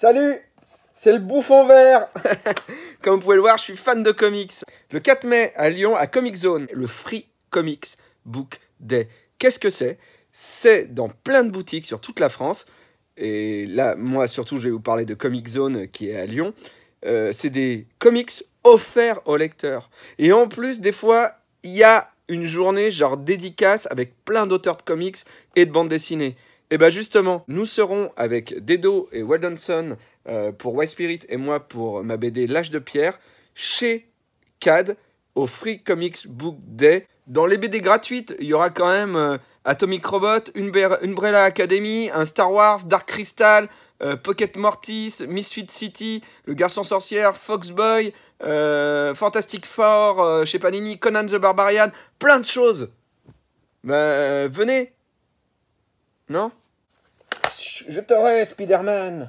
Salut c'est le bouffon vert Comme vous pouvez le voir, je suis fan de comics. Le 4 mai à Lyon, à Comic Zone, le Free Comics Book Day. Qu'est-ce que c'est C'est dans plein de boutiques sur toute la France. Et là, moi surtout, je vais vous parler de Comic Zone qui est à Lyon. Euh, c'est des comics offerts aux lecteurs. Et en plus, des fois, il y a une journée genre dédicace avec plein d'auteurs de comics et de bandes dessinées. Et eh bien justement, nous serons avec Dedo et Weldonson euh, pour White Spirit et moi pour ma BD L'âge de pierre chez CAD au Free Comics Book Day. Dans les BD gratuites, il y aura quand même euh, Atomic Robot, Umbrella Academy, un Star Wars, Dark Crystal, euh, Pocket Mortis, Misfit City, Le Garçon Sorcière, Boy, Fantastic Four, chez Panini, Conan the Barbarian, plein de choses. Ben, venez, non Je t'aurai, Spider-Man